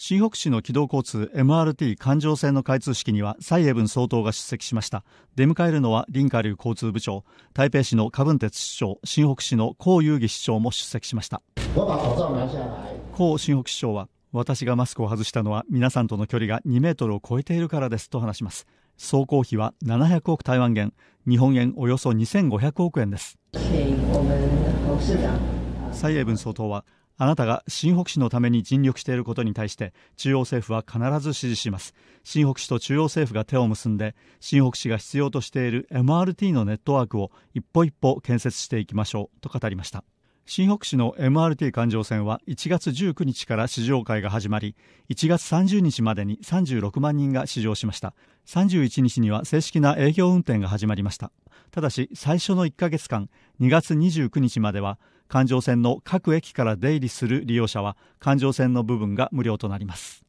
新北市の軌道交通 MRT 環状線の開通式には蔡英文総統が出席しました出迎えるのは林華流交通部長台北市の柯文哲市長新北市の江友儀市長も出席しました江新北市長は私がマスクを外したのは皆さんとの距離が2メートルを超えているからですと話します総工費は700億台湾元日本円およそ2500億円です蔡英文総統はあなたが新北市のために尽力していることに対して中央政府は必ず支持します新北市と中央政府が手を結んで新北市が必要としている MRT のネットワークを一歩一歩建設していきましょうと語りました新北市の MRT 環状線は1月19日から試乗会が始まり1月30日までに36万人が試乗しました31日には正式な営業運転が始まりましたただし最初の1ヶ月間2月29日までは環状線の各駅から出入りする利用者は環状線の部分が無料となります